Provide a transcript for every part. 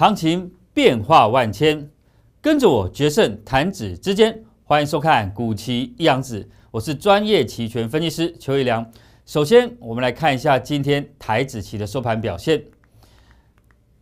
行情变化万千，跟着我决胜弹指之间。欢迎收看《股期一阳指》，我是专业期权分析师邱一良。首先，我们来看一下今天台指期的收盘表现。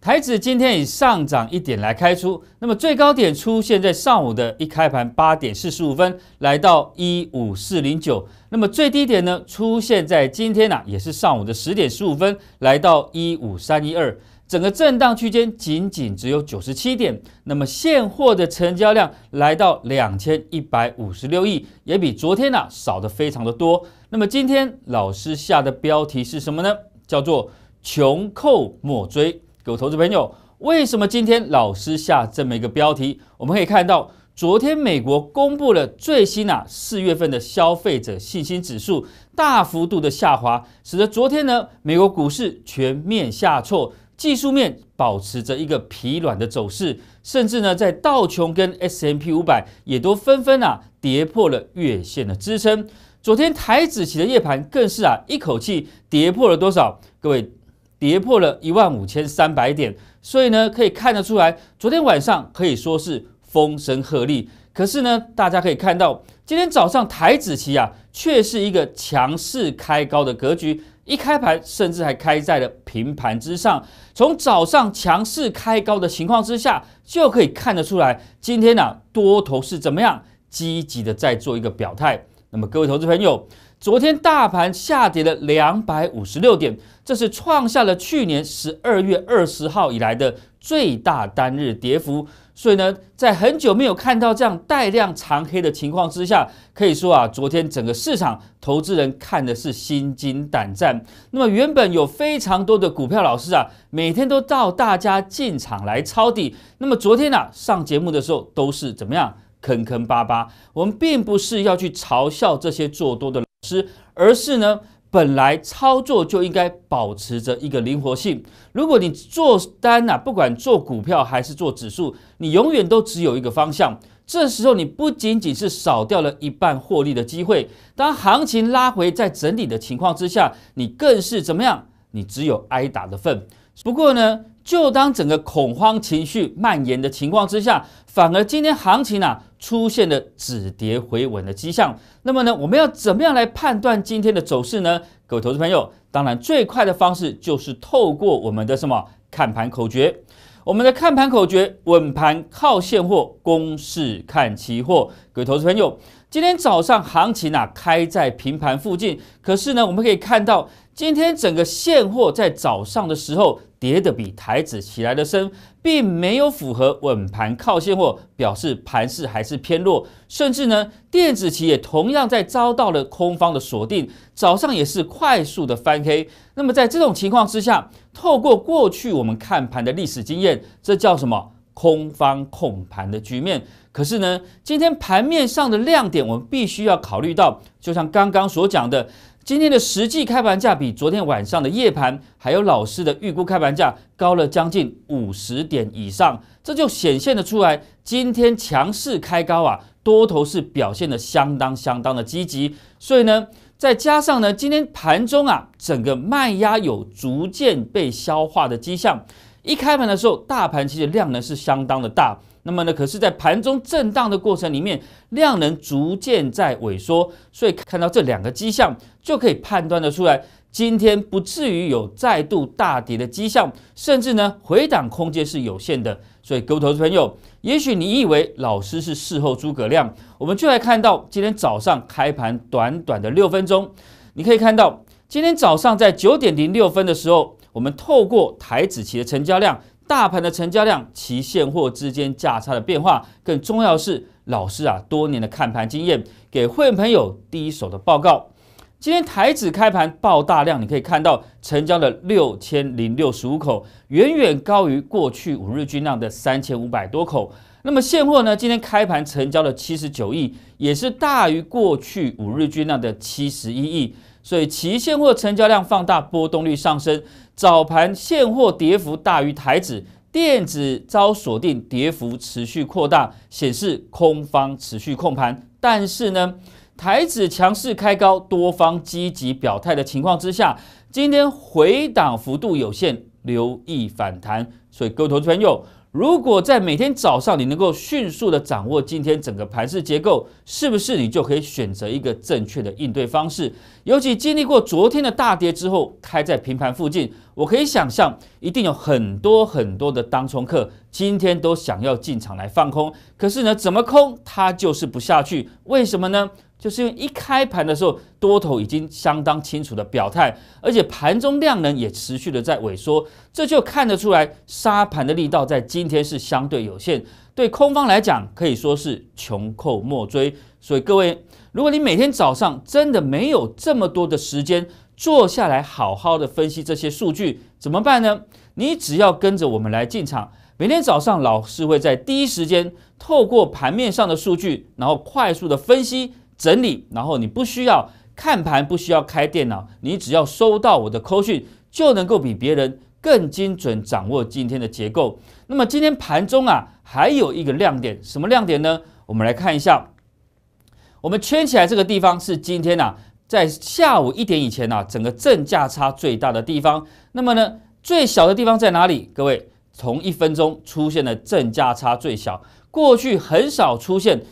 台指今天以上涨一点来开出，那么最高点出现在上午的一开盘八点四十五分，来到一五四零九；那么最低点呢，出现在今天呢，也是上午的十点十五分，来到一五三一二。整个震荡区间仅仅只有九十七点，那么现货的成交量来到两千一百五十六亿，也比昨天呢少的非常的多。那么今天老师下的标题是什么呢？叫做“穷寇莫追”。各位投资朋友，为什么今天老师下这么一个标题？我们可以看到，昨天美国公布了最新啊四月份的消费者信心指数大幅度的下滑，使得昨天呢美国股市全面下挫。技术面保持着一个疲软的走势，甚至呢，在道琼跟 S M P 五百也都纷纷啊跌破了月线的支撑。昨天台子期的夜盘更是啊一口气跌破了多少？各位，跌破了一万五千三百点。所以呢，可以看得出来，昨天晚上可以说是风声鹤唳。可是呢，大家可以看到，今天早上台子期啊却是一个强势开高的格局。一开盘甚至还开在了平盘之上，从早上强势开高的情况之下，就可以看得出来，今天呢多头是怎么样积极的在做一个表态。那么各位投资朋友，昨天大盘下跌了两百五十六点，这是创下了去年十二月二十号以来的最大单日跌幅。所以呢，在很久没有看到这样带量长黑的情况之下，可以说啊，昨天整个市场投资人看的是心惊胆战。那么原本有非常多的股票老师啊，每天都到大家进场来抄底。那么昨天呢，上节目的时候都是怎么样坑坑巴巴。我们并不是要去嘲笑这些做多的老师，而是呢。本来操作就应该保持着一个灵活性。如果你做单啊，不管做股票还是做指数，你永远都只有一个方向。这时候你不仅仅是少掉了一半获利的机会，当行情拉回在整理的情况之下，你更是怎么样？你只有挨打的份。不过呢。就当整个恐慌情绪蔓延的情况之下，反而今天行情啊出现了止跌回稳的迹象。那么呢，我们要怎么样来判断今天的走势呢？各位投资朋友，当然最快的方式就是透过我们的什么看盘口诀。我们的看盘口诀：稳盘靠现货，公式看期货。各位投资朋友。今天早上行情啊开在平盘附近，可是呢，我们可以看到今天整个现货在早上的时候跌的比台子起来的深，并没有符合稳盘靠现货，表示盘势还是偏弱。甚至呢，电子企业同样在遭到了空方的锁定，早上也是快速的翻黑。那么在这种情况之下，透过过去我们看盘的历史经验，这叫什么？空方控盘的局面，可是呢，今天盘面上的亮点，我们必须要考虑到，就像刚刚所讲的，今天的实际开盘价比昨天晚上的夜盘，还有老师的预估开盘价高了将近五十点以上，这就显现的出来，今天强势开高啊，多头是表现的相当相当的积极，所以呢，再加上呢，今天盘中啊，整个卖压有逐渐被消化的迹象。一开盘的时候，大盘其实量能是相当的大。那么呢，可是在盘中震荡的过程里面，量能逐渐在萎缩，所以看到这两个迹象，就可以判断得出来，今天不至于有再度大跌的迹象，甚至呢，回档空间是有限的。所以，各位朋友，也许你以为老师是事后诸葛亮，我们就来看到今天早上开盘短短的六分钟，你可以看到今天早上在九点零六分的时候。我们透过台子期的成交量、大盘的成交量、期现货之间价差的变化，更重要是老师啊多年的看盘经验，给会员朋友第一手的报告。今天台指开盘爆大量，你可以看到成交的六千零六十五口，远远高于过去五日均量的三千五百多口。那么现货呢？今天开盘成交了七十九亿，也是大于过去五日均量的七十一亿。所以期现货成交量放大，波动率上升。早盘现货跌幅大于台指，电子遭锁定，跌幅持续扩大，显示空方持续控盘。但是呢？台指强势开高，多方积极表态的情况之下，今天回档幅度有限，留意反弹。所以各位投资朋友，如果在每天早上你能够迅速的掌握今天整个盘势结构，是不是你就可以选择一个正确的应对方式？尤其经历过昨天的大跌之后，开在平盘附近，我可以想象一定有很多很多的当冲客今天都想要进场来放空，可是呢，怎么空它就是不下去？为什么呢？就是因为一开盘的时候，多头已经相当清楚的表态，而且盘中量能也持续的在萎缩，这就看得出来杀盘的力道在今天是相对有限。对空方来讲，可以说是穷寇莫追。所以各位，如果你每天早上真的没有这么多的时间坐下来好好的分析这些数据，怎么办呢？你只要跟着我们来进场，每天早上老师会在第一时间透过盘面上的数据，然后快速的分析。整理，然后你不需要看盘，不需要开电脑，你只要收到我的扣讯，就能够比别人更精准掌握今天的结构。那么今天盘中啊，还有一个亮点，什么亮点呢？我们来看一下，我们圈起来这个地方是今天啊，在下午一点以前啊，整个正价差最大的地方。那么呢，最小的地方在哪里？各位，从一分钟出现的正价差最小，过去很少出现。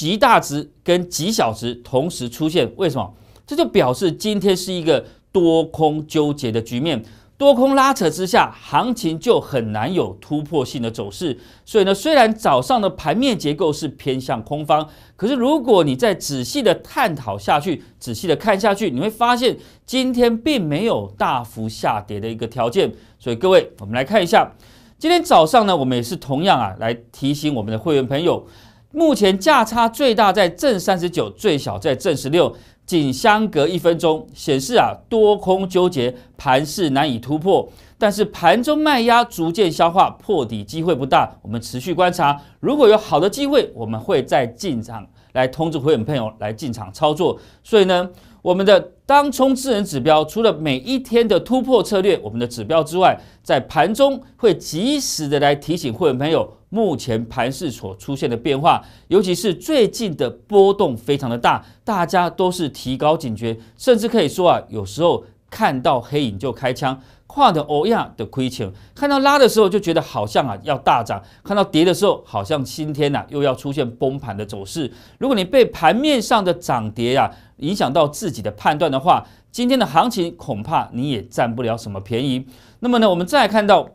极大值跟极小值同时出现，为什么？这就表示今天是一个多空纠结的局面，多空拉扯之下，行情就很难有突破性的走势。所以呢，虽然早上的盘面结构是偏向空方，可是如果你再仔细的探讨下去，仔细的看下去，你会发现今天并没有大幅下跌的一个条件。所以各位，我们来看一下，今天早上呢，我们也是同样啊，来提醒我们的会员朋友。目前价差最大在正三十九，最小在正十六，仅相隔一分钟，显示啊多空纠结，盘势难以突破。但是盘中卖压逐渐消化，破底机会不大。我们持续观察，如果有好的机会，我们会再进场来通知会员朋友来进场操作。所以呢，我们的。当冲智能指标，除了每一天的突破策略，我们的指标之外，在盘中会及时的来提醒会员朋友，目前盘市所出现的变化，尤其是最近的波动非常的大，大家都是提高警觉，甚至可以说啊，有时候看到黑影就开枪，跨的欧亚的亏钱，看到拉的时候就觉得好像啊要大涨，看到跌的时候好像今天呐又要出现崩盘的走势，如果你被盘面上的涨跌呀。影响到自己的判断的话，今天的行情恐怕你也占不了什么便宜。那么呢，我们再看到，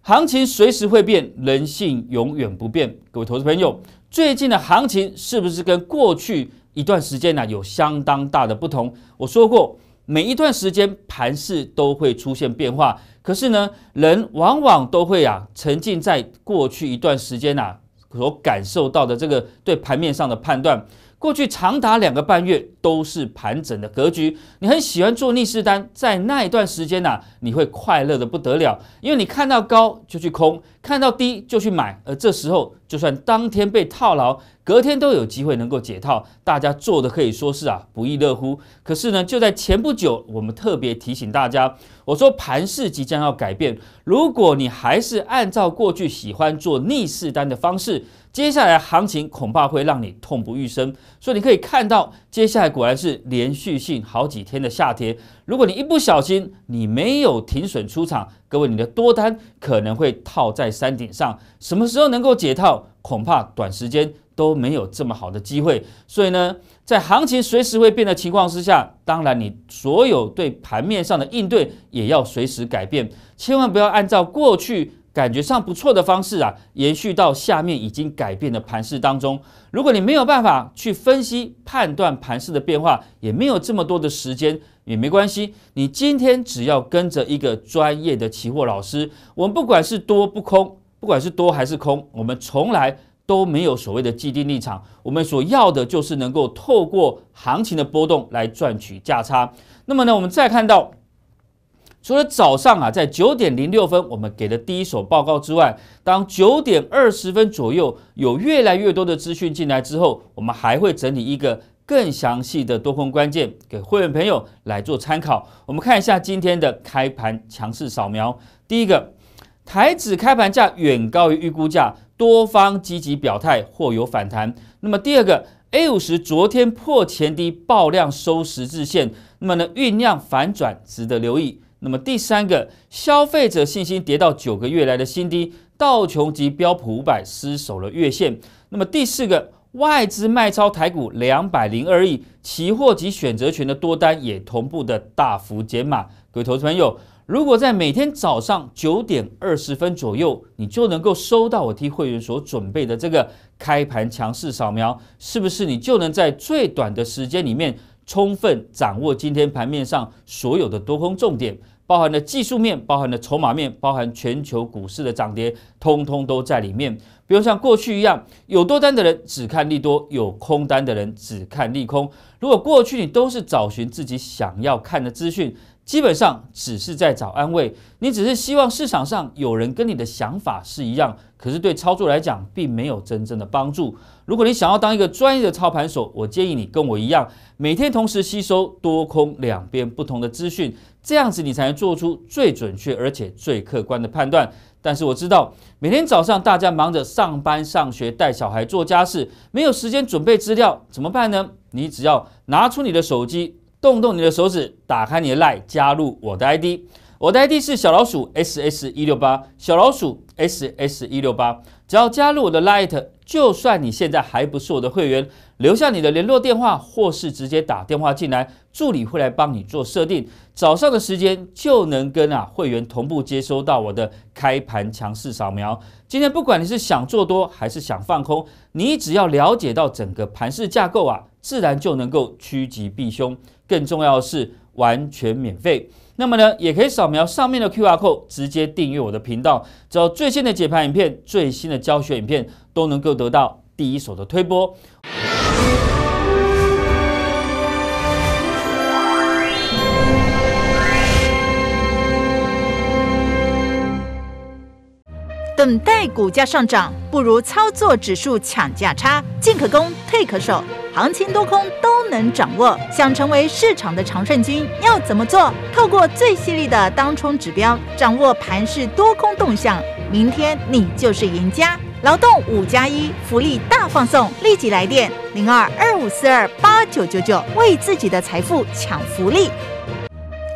行情随时会变，人性永远不变。各位投资朋友，最近的行情是不是跟过去一段时间呢有相当大的不同？我说过，每一段时间盘势都会出现变化，可是呢，人往往都会啊沉浸在过去一段时间呐所感受到的这个对盘面上的判断。过去长达两个半月都是盘整的格局，你很喜欢做逆势单，在那一段时间呢，你会快乐的不得了，因为你看到高就去空，看到低就去买，而这时候就算当天被套牢，隔天都有机会能够解套，大家做的可以说是啊不亦乐乎。可是呢，就在前不久，我们特别提醒大家，我说盘势即将要改变，如果你还是按照过去喜欢做逆势单的方式。接下来行情恐怕会让你痛不欲生，所以你可以看到，接下来果然是连续性好几天的下跌。如果你一不小心，你没有停损出场，各位你的多单可能会套在山顶上。什么时候能够解套，恐怕短时间都没有这么好的机会。所以呢，在行情随时会变的情况之下，当然你所有对盘面上的应对也要随时改变，千万不要按照过去。感觉上不错的方式啊，延续到下面已经改变的盘势当中。如果你没有办法去分析判断盘势的变化，也没有这么多的时间，也没关系。你今天只要跟着一个专业的期货老师，我们不管是多不空，不管是多还是空，我们从来都没有所谓的既定立场。我们所要的就是能够透过行情的波动来赚取价差。那么呢，我们再看到。除了早上啊，在九点零六分我们给的第一手报告之外，当九点二十分左右有越来越多的资讯进来之后，我们还会整理一个更详细的多空关键给会员朋友来做参考。我们看一下今天的开盘强势扫描。第一个，台指开盘价远高于预估价，多方积极表态，或有反弹。那么第二个，A 五十昨天破前低爆量收十字线，那么呢酝酿反转，值得留意。那么第三个，消费者信心跌到九个月来的新低，道琼及标普五百失守了月线。那么第四个，外资卖超台股两百零二亿，期货及选择权的多单也同步的大幅减码。各位投资朋友，如果在每天早上九点二十分左右，你就能够收到我替会员所准备的这个开盘强势扫描，是不是你就能在最短的时间里面？充分掌握今天盘面上所有的多空重点，包含了技术面，包含了筹码面，包含全球股市的涨跌，通通都在里面。不用像过去一样，有多单的人只看利多，有空单的人只看利空。如果过去你都是找寻自己想要看的资讯。基本上只是在找安慰，你只是希望市场上有人跟你的想法是一样，可是对操作来讲并没有真正的帮助。如果你想要当一个专业的操盘手，我建议你跟我一样，每天同时吸收多空两边不同的资讯，这样子你才能做出最准确而且最客观的判断。但是我知道每天早上大家忙着上班、上学、带小孩、做家事，没有时间准备资料，怎么办呢？你只要拿出你的手机。动动你的手指，打开你的 Lite，加入我的 ID。我的 ID 是小老鼠 SS 一六八，小老鼠 SS 一六八。只要加入我的 Lite，就算你现在还不是我的会员，留下你的联络电话，或是直接打电话进来，助理会来帮你做设定。早上的时间就能跟啊会员同步接收到我的开盘强势扫描。今天不管你是想做多还是想放空，你只要了解到整个盘势架构啊，自然就能够趋吉避凶。更重要的是，完全免费。那么呢，也可以扫描上面的 Q R code，直接订阅我的频道，只要最新的解盘影片、最新的教学影片，都能够得到第一手的推播。等待股价上涨，不如操作指数抢价差，进可攻，退可守，行情多空都能掌握。想成为市场的常胜军，要怎么做？透过最犀利的当冲指标，掌握盘势多空动向，明天你就是赢家。劳动五加一，福利大放送，立即来电零二二五四二八九九九，为自己的财富抢福利。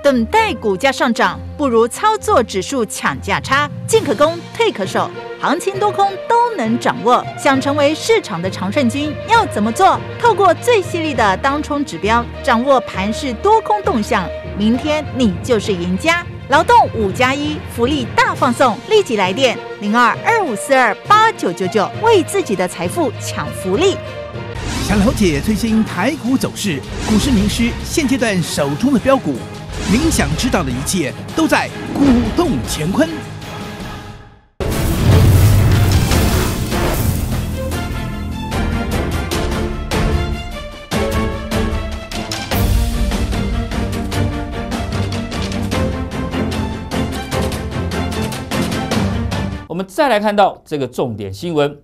等待股价上涨，不如操作指数抢价差，进可攻，退可守，行情多空都能掌握。想成为市场的常胜军，要怎么做？透过最犀利的当冲指标，掌握盘势多空动向，明天你就是赢家。劳动五加一，福利大放送，立即来电零二二五四二八九九九，为自己的财富抢福利。想了解最新台股走势，股市名师现阶段手中的标股。您想知道的一切都在《鼓动乾坤》。我们再来看到这个重点新闻：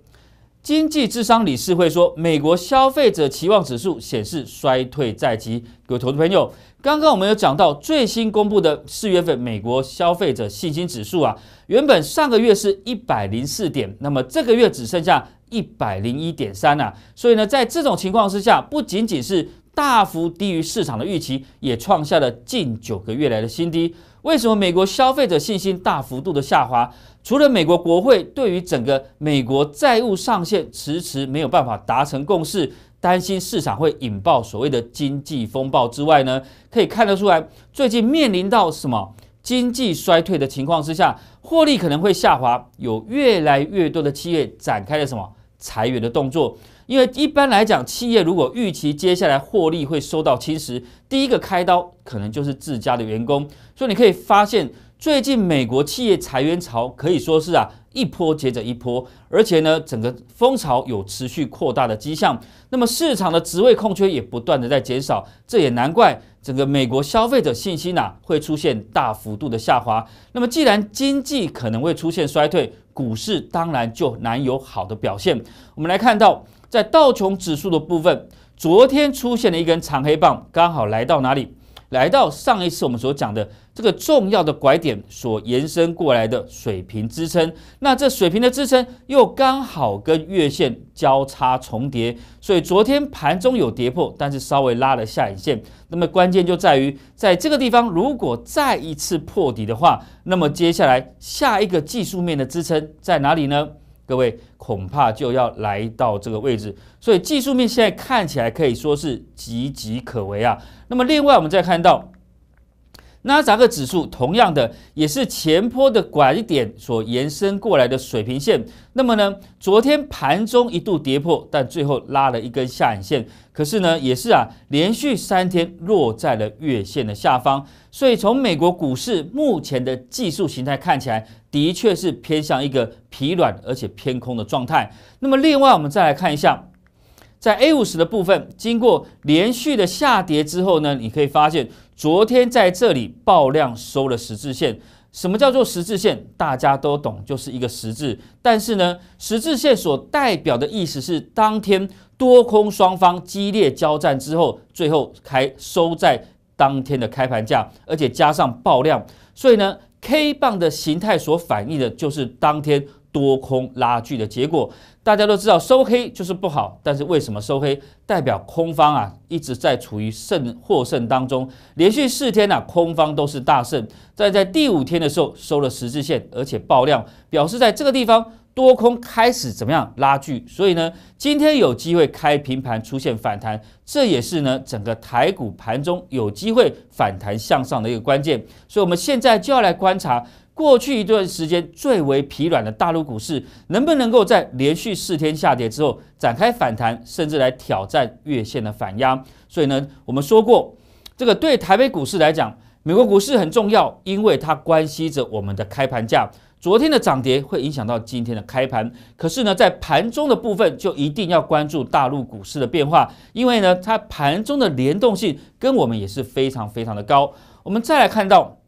经济智商理事会说，美国消费者期望指数显示衰退在即。各位投资朋友。刚刚我们有讲到最新公布的四月份美国消费者信心指数啊，原本上个月是一百零四点，那么这个月只剩下一百零一点三啊。所以呢，在这种情况之下，不仅仅是大幅低于市场的预期，也创下了近九个月来的新低。为什么美国消费者信心大幅度的下滑？除了美国国会对于整个美国债务上限迟迟没有办法达成共识。担心市场会引爆所谓的经济风暴之外呢，可以看得出来，最近面临到什么经济衰退的情况之下，获利可能会下滑，有越来越多的企业展开了什么裁员的动作。因为一般来讲，企业如果预期接下来获利会受到侵蚀，第一个开刀可能就是自家的员工。所以你可以发现。最近美国企业裁员潮可以说是啊一波接着一波，而且呢整个风潮有持续扩大的迹象。那么市场的职位空缺也不断的在减少，这也难怪整个美国消费者信心呐会出现大幅度的下滑。那么既然经济可能会出现衰退，股市当然就难有好的表现。我们来看到在道琼指数的部分，昨天出现了一根长黑棒，刚好来到哪里？来到上一次我们所讲的这个重要的拐点所延伸过来的水平支撑，那这水平的支撑又刚好跟月线交叉重叠，所以昨天盘中有跌破，但是稍微拉了下影线。那么关键就在于在这个地方，如果再一次破底的话，那么接下来下一个技术面的支撑在哪里呢？各位恐怕就要来到这个位置，所以技术面现在看起来可以说是岌岌可危啊。那么，另外我们再看到。纳扎克指数同样的也是前坡的拐点所延伸过来的水平线，那么呢，昨天盘中一度跌破，但最后拉了一根下影线，可是呢，也是啊，连续三天落在了月线的下方，所以从美国股市目前的技术形态看起来，的确是偏向一个疲软而且偏空的状态。那么，另外我们再来看一下。在 A 五十的部分，经过连续的下跌之后呢，你可以发现，昨天在这里爆量收了十字线。什么叫做十字线？大家都懂，就是一个十字。但是呢，十字线所代表的意思是，当天多空双方激烈交战之后，最后开收在当天的开盘价，而且加上爆量，所以呢，K 棒的形态所反映的就是当天。多空拉锯的结果，大家都知道收黑就是不好。但是为什么收黑代表空方啊一直在处于胜获胜当中？连续四天呢空方都是大胜，但在第五天的时候收了十字线，而且爆量，表示在这个地方多空开始怎么样拉锯？所以呢，今天有机会开平盘出现反弹，这也是呢整个台股盘中有机会反弹向上的一个关键。所以我们现在就要来观察。过去一段时间最为疲软的大陆股市，能不能够在连续四天下跌之后展开反弹，甚至来挑战月线的反压？所以呢，我们说过，这个对台北股市来讲，美国股市很重要，因为它关系着我们的开盘价。昨天的涨跌会影响到今天的开盘。可是呢，在盘中的部分，就一定要关注大陆股市的变化，因为呢，它盘中的联动性跟我们也是非常非常的高。我们再来看到。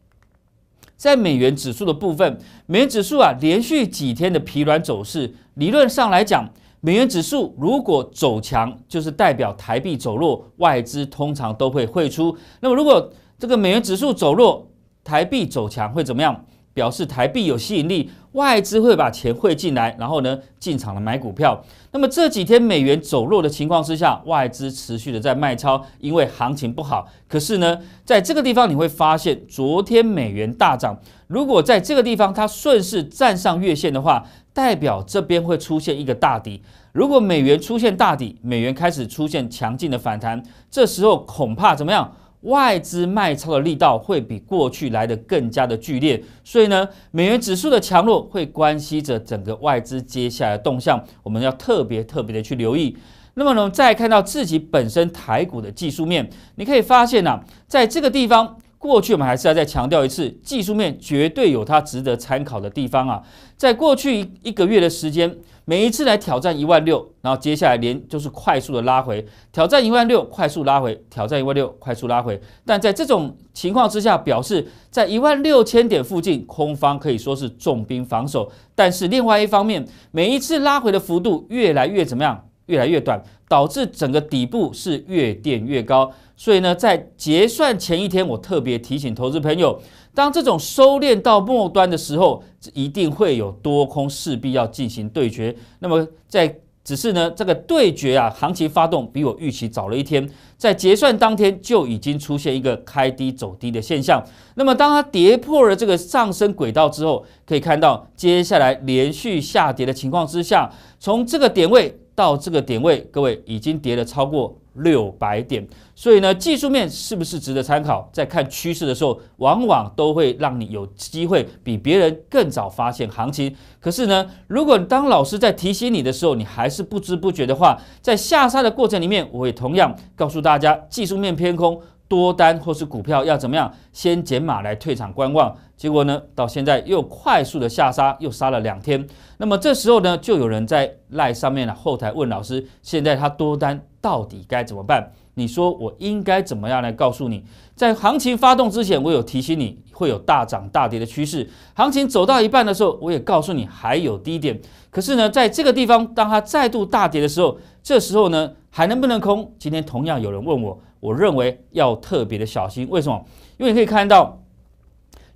在美元指数的部分，美元指数啊连续几天的疲软走势，理论上来讲，美元指数如果走强，就是代表台币走弱，外资通常都会汇出。那么，如果这个美元指数走弱，台币走强，会怎么样？表示台币有吸引力，外资会把钱汇进来，然后呢进场了买股票。那么这几天美元走弱的情况之下，外资持续的在卖超，因为行情不好。可是呢，在这个地方你会发现，昨天美元大涨。如果在这个地方它顺势站上月线的话，代表这边会出现一个大底。如果美元出现大底，美元开始出现强劲的反弹，这时候恐怕怎么样？外资卖超的力道会比过去来的更加的剧烈，所以呢，美元指数的强弱会关系着整个外资接下来的动向，我们要特别特别的去留意。那么我再看到自己本身台股的技术面，你可以发现呢，在这个地方。过去我们还是要再强调一次，技术面绝对有它值得参考的地方啊。在过去一个月的时间，每一次来挑战一万六，然后接下来连就是快速的拉回，挑战一万六，快速拉回，挑战一万六，快速拉回。但在这种情况之下，表示在一万六千点附近，空方可以说是重兵防守。但是另外一方面，每一次拉回的幅度越来越怎么样？越来越短，导致整个底部是越垫越高。所以呢，在结算前一天，我特别提醒投资朋友，当这种收敛到末端的时候，一定会有多空势必要进行对决。那么，在只是呢，这个对决啊，行情发动比我预期早了一天，在结算当天就已经出现一个开低走低的现象。那么，当它跌破了这个上升轨道之后，可以看到接下来连续下跌的情况之下，从这个点位。到这个点位，各位已经跌了超过六百点，所以呢，技术面是不是值得参考？在看趋势的时候，往往都会让你有机会比别人更早发现行情。可是呢，如果当老师在提醒你的时候，你还是不知不觉的话，在下杀的过程里面，我也同样告诉大家，技术面偏空。多单或是股票要怎么样？先减码来退场观望。结果呢，到现在又快速的下杀，又杀了两天。那么这时候呢，就有人在赖上面的后台问老师：现在他多单到底该怎么办？你说我应该怎么样来告诉你？在行情发动之前，我有提醒你会有大涨大跌的趋势。行情走到一半的时候，我也告诉你还有低点。可是呢，在这个地方，当它再度大跌的时候，这时候呢，还能不能空？今天同样有人问我。我认为要特别的小心，为什么？因为你可以看到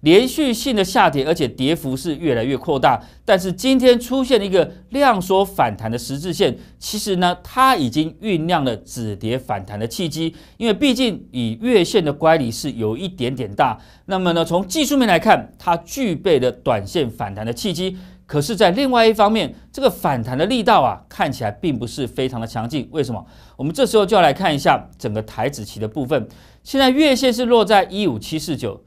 连续性的下跌，而且跌幅是越来越扩大。但是今天出现了一个量缩反弹的十字线，其实呢，它已经酝酿了止跌反弹的契机。因为毕竟以月线的乖离是有一点点大，那么呢，从技术面来看，它具备的短线反弹的契机。可是，在另外一方面，这个反弹的力道啊，看起来并不是非常的强劲。为什么？我们这时候就要来看一下整个台子期的部分。现在月线是落在一五七四九，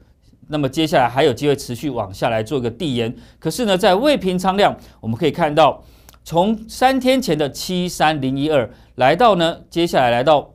那么接下来还有机会持续往下来做一个递延。可是呢，在未平仓量，我们可以看到，从三天前的七三零一二来到呢，接下来来到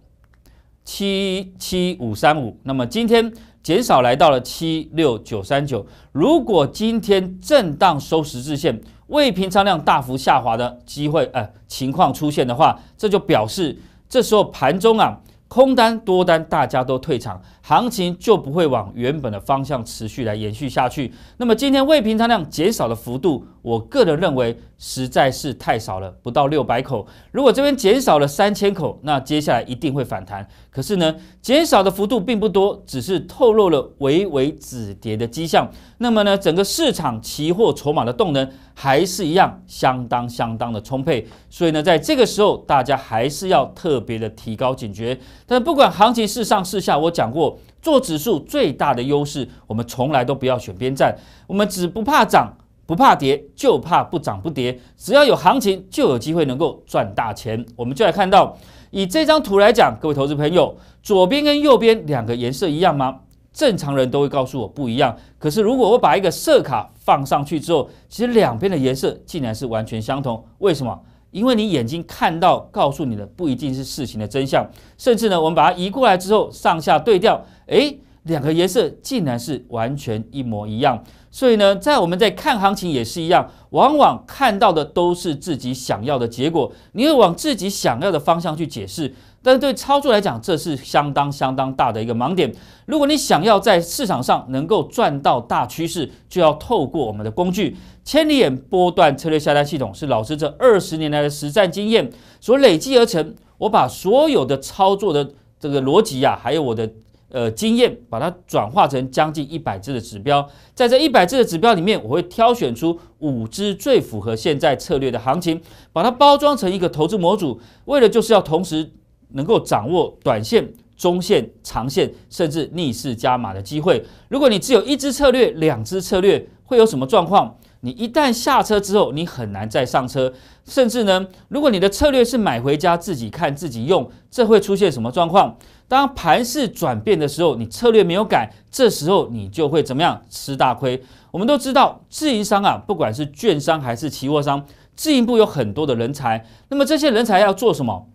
七七五三五。那么今天。减少来到了七六九三九。如果今天震荡收十字线，未平仓量大幅下滑的机会呃，情况出现的话，这就表示这时候盘中啊空单多单大家都退场，行情就不会往原本的方向持续来延续下去。那么今天未平仓量减少的幅度，我个人认为。实在是太少了，不到六百口。如果这边减少了三千口，那接下来一定会反弹。可是呢，减少的幅度并不多，只是透露了微微止跌的迹象。那么呢，整个市场期货筹码的动能还是一样相当相当的充沛。所以呢，在这个时候，大家还是要特别的提高警觉。但不管行情是上是下，我讲过，做指数最大的优势，我们从来都不要选边站，我们只不怕涨。不怕跌，就怕不涨不跌。只要有行情，就有机会能够赚大钱。我们就来看到，以这张图来讲，各位投资朋友，左边跟右边两个颜色一样吗？正常人都会告诉我不一样。可是如果我把一个色卡放上去之后，其实两边的颜色竟然是完全相同。为什么？因为你眼睛看到告诉你的不一定是事情的真相。甚至呢，我们把它移过来之后，上下对调，哎，两个颜色竟然是完全一模一样。所以呢，在我们在看行情也是一样，往往看到的都是自己想要的结果，你会往自己想要的方向去解释。但是对操作来讲，这是相当相当大的一个盲点。如果你想要在市场上能够赚到大趋势，就要透过我们的工具——千里眼波段策略下单系统，是老师这二十年来的实战经验所累积而成。我把所有的操作的这个逻辑呀，还有我的。呃，经验把它转化成将近一百支的指标，在这一百支的指标里面，我会挑选出五支最符合现在策略的行情，把它包装成一个投资模组，为了就是要同时能够掌握短线、中线、长线，甚至逆势加码的机会。如果你只有一支策略、两支策略，会有什么状况？你一旦下车之后，你很难再上车，甚至呢，如果你的策略是买回家自己看自己用，这会出现什么状况？当盘势转变的时候，你策略没有改，这时候你就会怎么样吃大亏？我们都知道，自营商啊，不管是券商还是期货商，自营部有很多的人才。那么这些人才要做什么？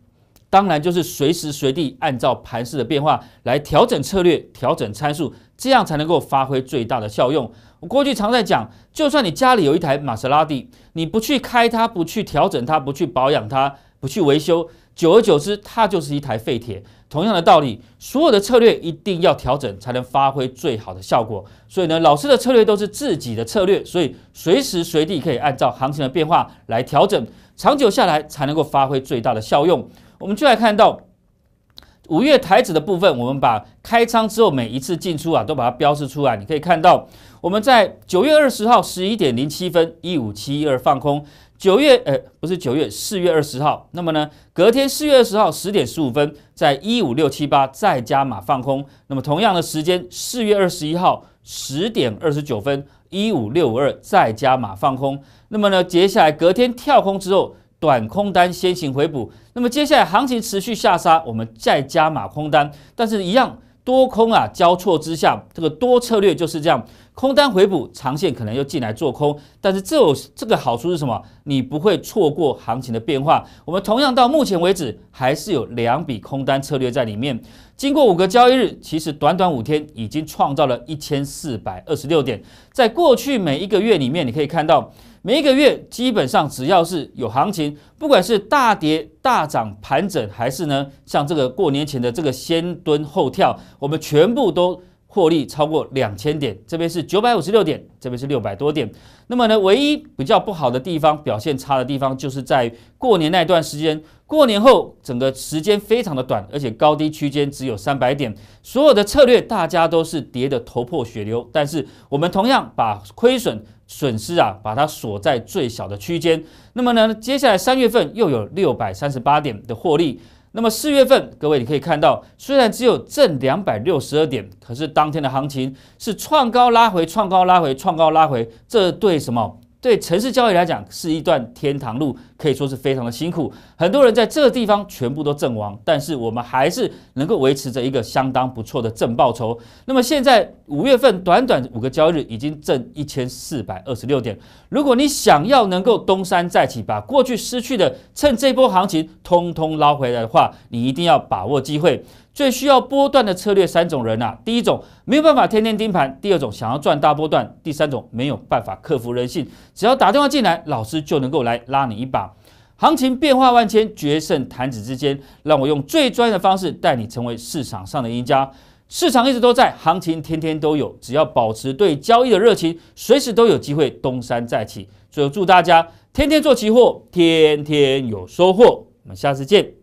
当然就是随时随地按照盘势的变化来调整策略、调整参数，这样才能够发挥最大的效用。我过去常在讲，就算你家里有一台玛莎拉蒂，你不去开它、不去调整它、不去保养它。不去维修，久而久之，它就是一台废铁。同样的道理，所有的策略一定要调整，才能发挥最好的效果。所以呢，老师的策略都是自己的策略，所以随时随地可以按照行情的变化来调整，长久下来才能够发挥最大的效用。我们就来看到五月台子的部分，我们把开仓之后每一次进出啊，都把它标示出来。你可以看到，我们在九月二十号十一点零七分，一五七一二放空。九月，呃，不是九月，四月二十号。那么呢，隔天四月二十号十点十五分，在一五六七八再加码放空。那么同样的时间，四月二十一号十点二十九分，一五六五二再加码放空。那么呢，接下来隔天跳空之后，短空单先行回补。那么接下来行情持续下杀，我们再加码空单。但是，一样多空啊交错之下，这个多策略就是这样。空单回补，长线可能又进来做空，但是这有这个好处是什么？你不会错过行情的变化。我们同样到目前为止，还是有两笔空单策略在里面。经过五个交易日，其实短短五天已经创造了一千四百二十六点。在过去每一个月里面，你可以看到每一个月基本上只要是有行情，不管是大跌、大涨、盘整，还是呢像这个过年前的这个先蹲后跳，我们全部都。获利超过两千点，这边是九百五十六点，这边是六百多点。那么呢，唯一比较不好的地方，表现差的地方，就是在过年那段时间。过年后，整个时间非常的短，而且高低区间只有三百点。所有的策略，大家都是跌得头破血流。但是我们同样把亏损损失啊，把它锁在最小的区间。那么呢，接下来三月份又有六百三十八点的获利。那么四月份，各位你可以看到，虽然只有正两百六十二点，可是当天的行情是创高拉回、创高拉回、创高拉回，这对什么？对城市交易来讲，是一段天堂路。可以说是非常的辛苦，很多人在这个地方全部都阵亡，但是我们还是能够维持着一个相当不错的正报酬。那么现在五月份短短五个交易日已经挣一千四百二十六点。如果你想要能够东山再起，把过去失去的趁这波行情通通捞回来的话，你一定要把握机会。最需要波段的策略三种人啊，第一种没有办法天天盯盘，第二种想要赚大波段，第三种没有办法克服人性。只要打电话进来，老师就能够来拉你一把。行情变化万千，决胜弹指之间，让我用最专业的方式带你成为市场上的赢家。市场一直都在，行情天天都有，只要保持对交易的热情，随时都有机会东山再起。最后祝大家天天做期货，天天有收获。我们下次见。